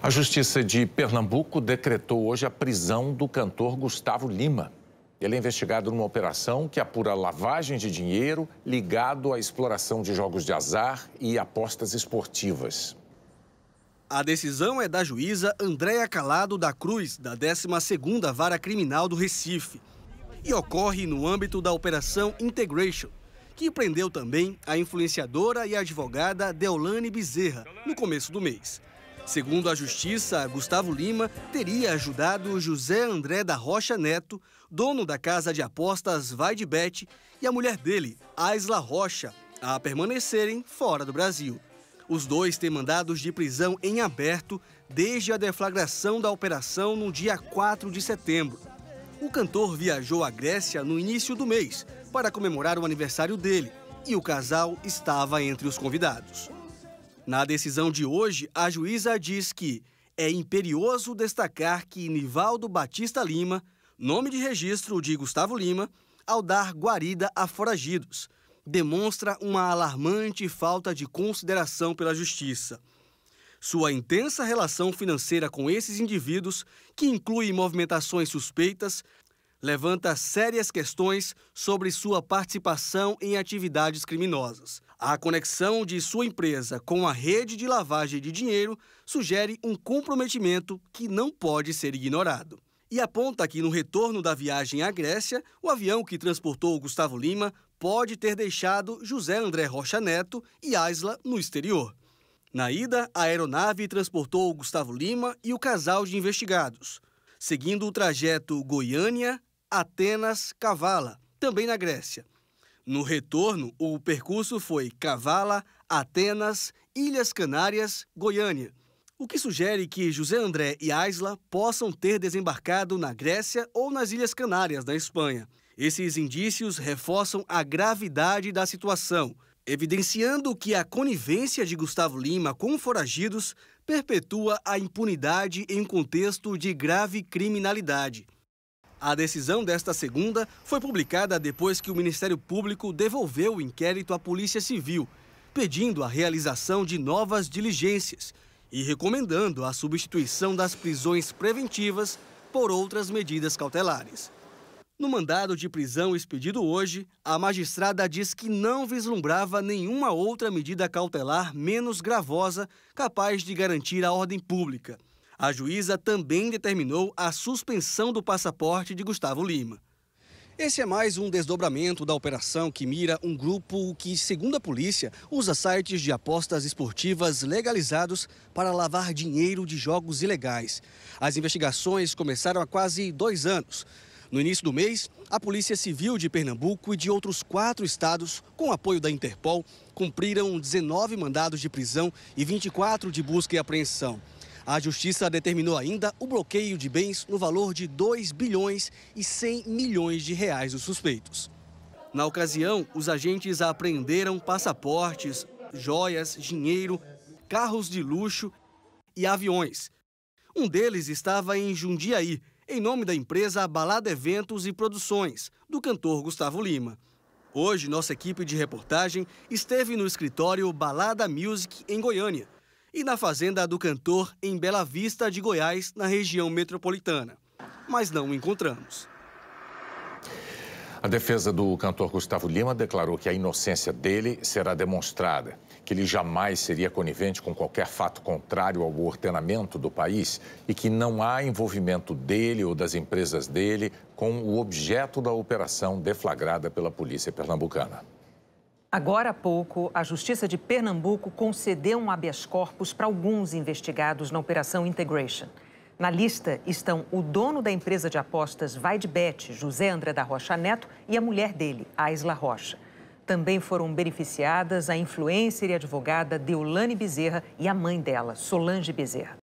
A Justiça de Pernambuco decretou hoje a prisão do cantor Gustavo Lima. Ele é investigado numa operação que apura lavagem de dinheiro ligado à exploração de jogos de azar e apostas esportivas. A decisão é da juíza Andréa Calado da Cruz, da 12ª Vara Criminal do Recife, e ocorre no âmbito da Operação Integration, que prendeu também a influenciadora e advogada Deolane Bezerra no começo do mês. Segundo a Justiça, Gustavo Lima teria ajudado José André da Rocha Neto, dono da casa de apostas Vai de Bet, e a mulher dele, Aisla Rocha, a permanecerem fora do Brasil. Os dois têm mandados de prisão em aberto desde a deflagração da operação no dia 4 de setembro. O cantor viajou à Grécia no início do mês para comemorar o aniversário dele e o casal estava entre os convidados. Na decisão de hoje, a juíza diz que é imperioso destacar que Nivaldo Batista Lima, nome de registro de Gustavo Lima, ao dar guarida a foragidos, demonstra uma alarmante falta de consideração pela justiça. Sua intensa relação financeira com esses indivíduos, que inclui movimentações suspeitas, levanta sérias questões sobre sua participação em atividades criminosas. A conexão de sua empresa com a rede de lavagem de dinheiro sugere um comprometimento que não pode ser ignorado. E aponta que no retorno da viagem à Grécia, o avião que transportou Gustavo Lima pode ter deixado José André Rocha Neto e Aisla no exterior. Na ida, a aeronave transportou Gustavo Lima e o casal de investigados, seguindo o trajeto Goiânia, Atenas, Cavala, também na Grécia no retorno, o percurso foi Cavala, Atenas, Ilhas Canárias, Goiânia. O que sugere que José André e Aisla possam ter desembarcado na Grécia ou nas Ilhas Canárias, na Espanha. Esses indícios reforçam a gravidade da situação, evidenciando que a conivência de Gustavo Lima com foragidos perpetua a impunidade em contexto de grave criminalidade. A decisão desta segunda foi publicada depois que o Ministério Público devolveu o inquérito à Polícia Civil, pedindo a realização de novas diligências e recomendando a substituição das prisões preventivas por outras medidas cautelares. No mandado de prisão expedido hoje, a magistrada diz que não vislumbrava nenhuma outra medida cautelar menos gravosa capaz de garantir a ordem pública a juíza também determinou a suspensão do passaporte de Gustavo Lima. Esse é mais um desdobramento da operação que mira um grupo que, segundo a polícia, usa sites de apostas esportivas legalizados para lavar dinheiro de jogos ilegais. As investigações começaram há quase dois anos. No início do mês, a Polícia Civil de Pernambuco e de outros quatro estados, com apoio da Interpol, cumpriram 19 mandados de prisão e 24 de busca e apreensão. A justiça determinou ainda o bloqueio de bens no valor de 2 bilhões e 100 milhões de reais dos suspeitos. Na ocasião, os agentes apreenderam passaportes, joias, dinheiro, carros de luxo e aviões. Um deles estava em Jundiaí, em nome da empresa Balada Eventos e Produções, do cantor Gustavo Lima. Hoje, nossa equipe de reportagem esteve no escritório Balada Music em Goiânia e na fazenda do cantor em Bela Vista de Goiás, na região metropolitana. Mas não o encontramos. A defesa do cantor Gustavo Lima declarou que a inocência dele será demonstrada, que ele jamais seria conivente com qualquer fato contrário ao ordenamento do país e que não há envolvimento dele ou das empresas dele com o objeto da operação deflagrada pela polícia pernambucana. Agora há pouco, a Justiça de Pernambuco concedeu um habeas corpus para alguns investigados na Operação Integration. Na lista estão o dono da empresa de apostas Bet, José André da Rocha Neto, e a mulher dele, Aisla Rocha. Também foram beneficiadas a influencer e advogada Deolane Bezerra e a mãe dela, Solange Bezerra.